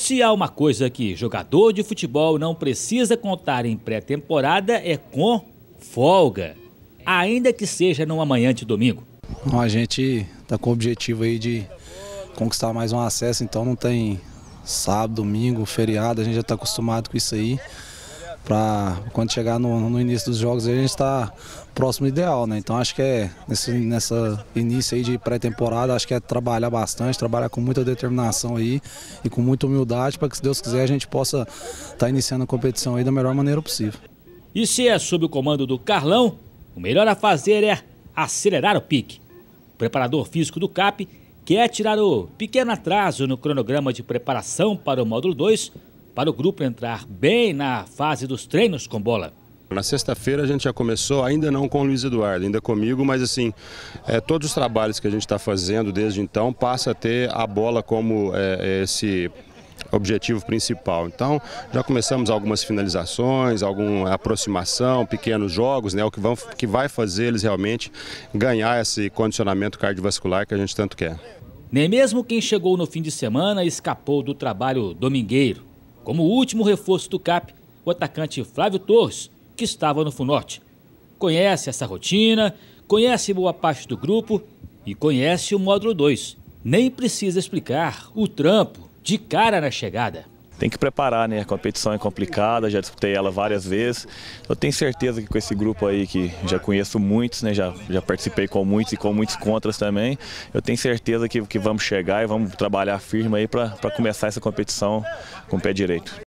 Se há uma coisa que jogador de futebol não precisa contar em pré-temporada é com folga, ainda que seja numa manhã de domingo. a gente está com o objetivo aí de conquistar mais um acesso, então não tem sábado, domingo, feriado, a gente já está acostumado com isso aí para quando chegar no, no, início dos jogos a gente está próximo ideal, né? Então acho que é nesse nessa início aí de pré-temporada, acho que é trabalhar bastante, trabalhar com muita determinação aí e com muita humildade para que se Deus quiser a gente possa estar tá iniciando a competição aí da melhor maneira possível. E se é sob o comando do Carlão, o melhor a fazer é acelerar o pique. O preparador físico do CAP quer tirar o pequeno atraso no cronograma de preparação para o módulo 2 para o grupo entrar bem na fase dos treinos com bola. Na sexta-feira a gente já começou, ainda não com o Luiz Eduardo, ainda comigo, mas assim, é, todos os trabalhos que a gente está fazendo desde então passa a ter a bola como é, é esse objetivo principal. Então, já começamos algumas finalizações, alguma é, aproximação, pequenos jogos, né, o que, vão, que vai fazer eles realmente ganhar esse condicionamento cardiovascular que a gente tanto quer. Nem mesmo quem chegou no fim de semana escapou do trabalho domingueiro. Como último reforço do CAP, o atacante Flávio Torres, que estava no Funorte. Conhece essa rotina, conhece boa parte do grupo e conhece o módulo 2. Nem precisa explicar o trampo de cara na chegada tem que preparar, né? A competição é complicada, já disputei ela várias vezes. Eu tenho certeza que com esse grupo aí, que já conheço muitos, né? Já, já participei com muitos e com muitos contras também. Eu tenho certeza que, que vamos chegar e vamos trabalhar firme aí para começar essa competição com o pé direito.